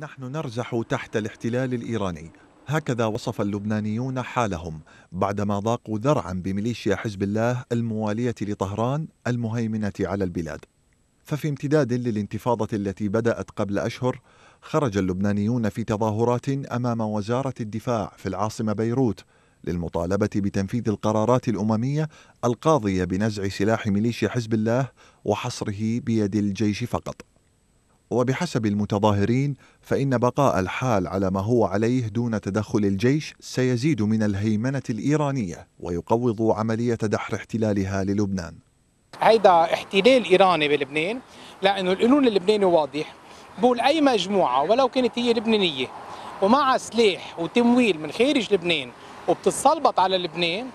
نحن نرجح تحت الاحتلال الإيراني هكذا وصف اللبنانيون حالهم بعدما ضاقوا ذرعا بميليشيا حزب الله الموالية لطهران المهيمنة على البلاد ففي امتداد للانتفاضة التي بدأت قبل أشهر خرج اللبنانيون في تظاهرات أمام وزارة الدفاع في العاصمة بيروت للمطالبة بتنفيذ القرارات الأممية القاضية بنزع سلاح ميليشيا حزب الله وحصره بيد الجيش فقط وبحسب المتظاهرين فإن بقاء الحال على ما هو عليه دون تدخل الجيش سيزيد من الهيمنة الإيرانية ويقوض عملية دحر احتلالها للبنان هيدا احتلال إيراني بلبنان لأنه القانون اللبناني واضح بقول أي مجموعة ولو كانت هي لبنانية ومع سلاح وتمويل من خارج لبنان وبتتسلط على لبنان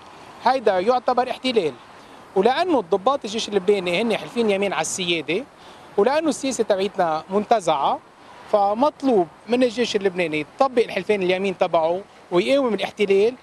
هيدا يعتبر احتلال ولأنه الضباط الجيش اللبناني هن حلفين يمين على السيادة ولانه السياسه تبعيتنا منتزعه فمطلوب من الجيش اللبناني يطبق الحلفين اليمين تبعه ويقاوم الاحتلال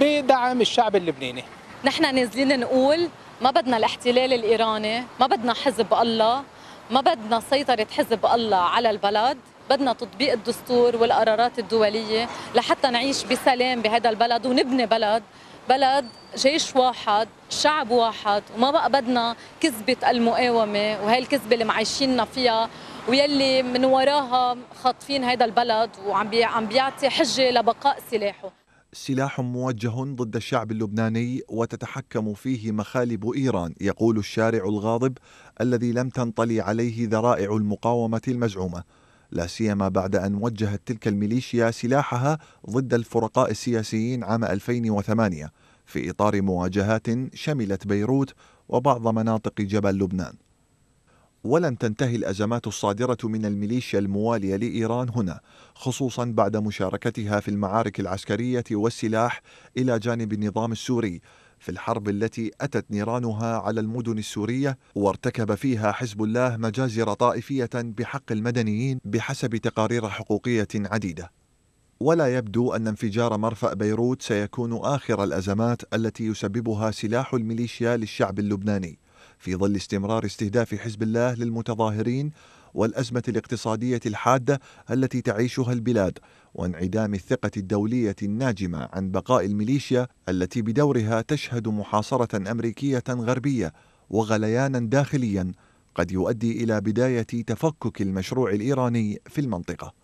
بدعم الشعب اللبناني نحن نازلين نقول ما بدنا الاحتلال الايراني ما بدنا حزب الله ما بدنا سيطره حزب الله على البلد بدنا تطبيق الدستور والقرارات الدوليه لحتى نعيش بسلام بهذا البلد ونبني بلد بلد جيش واحد شعب واحد وما بقى بدنا كذبة المقاومة وهي الكذبة اللي معيشيننا فيها ويلي من وراها خاطفين هيدا البلد وعم بي عم بيعطي حجة لبقاء سلاحه سلاح موجه ضد الشعب اللبناني وتتحكم فيه مخالب ايران يقول الشارع الغاضب الذي لم تنطلي عليه ذرائع المقاومه المزعومه لا سيما بعد أن وجهت تلك الميليشيا سلاحها ضد الفرقاء السياسيين عام 2008 في إطار مواجهات شملت بيروت وبعض مناطق جبل لبنان. ولن تنتهي الأزمات الصادرة من الميليشيا الموالية لإيران هنا، خصوصا بعد مشاركتها في المعارك العسكرية والسلاح إلى جانب النظام السوري في الحرب التي أتت نيرانها على المدن السورية وارتكب فيها حزب الله مجازر طائفية بحق المدنيين بحسب تقارير حقوقية عديدة ولا يبدو أن انفجار مرفأ بيروت سيكون آخر الأزمات التي يسببها سلاح الميليشيا للشعب اللبناني في ظل استمرار استهداف حزب الله للمتظاهرين والأزمة الاقتصادية الحادة التي تعيشها البلاد وانعدام الثقة الدولية الناجمة عن بقاء الميليشيا التي بدورها تشهد محاصرة أمريكية غربية وغليانا داخليا قد يؤدي إلى بداية تفكك المشروع الإيراني في المنطقة